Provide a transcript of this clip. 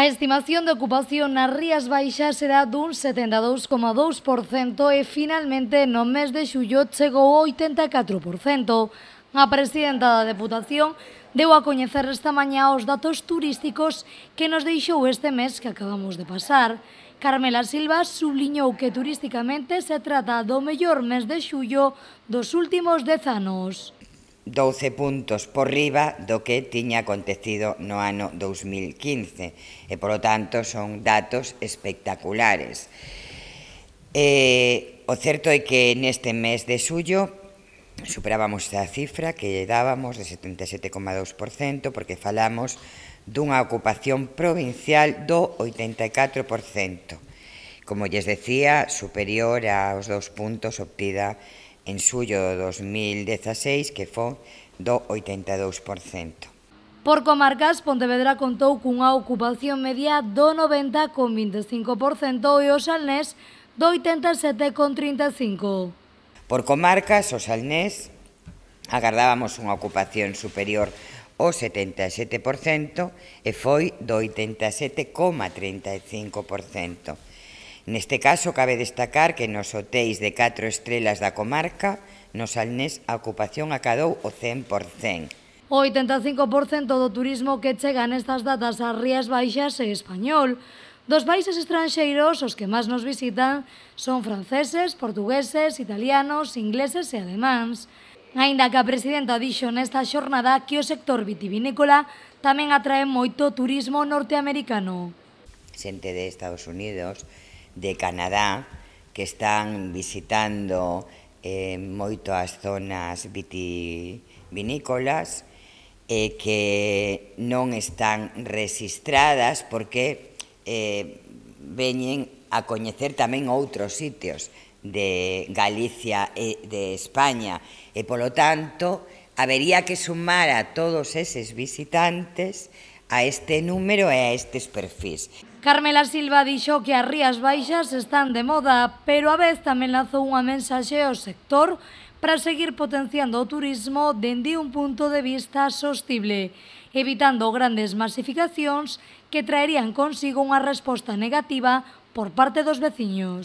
A estimación de ocupación nas Rías Baixas será dun 72,2% e finalmente no mes de xullo chegou ao 84%. A presidenta da Deputación deu a coñecer esta mañá os datos turísticos que nos deixou este mes que acabamos de pasar. Carmela Silva subliñou que turísticamente se trata do mellor mes de xullo dos últimos dez anos. 12 puntos por riba do que tiña acontecido no ano 2015 e, polo tanto, son datos espectaculares. E, o certo é que neste mes de xullo superábamos a cifra que dábamos de 77,2% porque falamos dunha ocupación provincial do 84%. Como lles decía, superior aos dous puntos obtida en xullo 2016, que foi do 82%. Por comarcas, Pontevedra contou cunha ocupación media do 25% e o Salnés do 87,35%. Por comarcas, o Salnés agardábamos unha ocupación superior ao 77% e foi do 87,35%. Neste caso, cabe destacar que nos hotéis de 4 estrelas da comarca, nos Salnés a ocupación acadou o 100%. O 85% do turismo que chega nestas datas ás Rías Baixas é español. Dos países estranxeiros, os que máis nos visitan son franceses, portugueses, italianos, ingleses e alemáns. Ainda que a presidenta dixo nesta xornada que o sector vitivinícola tamén atrae moito turismo norteamericano. Xente de Estados Unidos, de Canadá que están visitando eh, moito as zonas vitivinícolas e eh, que non están registradas porque eh, veñen a coñecer tamén outros sitios de Galicia e de España e polo tanto habería que sumar a todos eses visitantes a este número e a estes perfis. Carmela Silva dixo que as rías baixas están de moda, pero a vez tamén lanzou unha mensaxe ao sector para seguir potenciando o turismo dende un punto de vista sostible, evitando grandes masificacións que traerían consigo unha resposta negativa por parte dos veciños.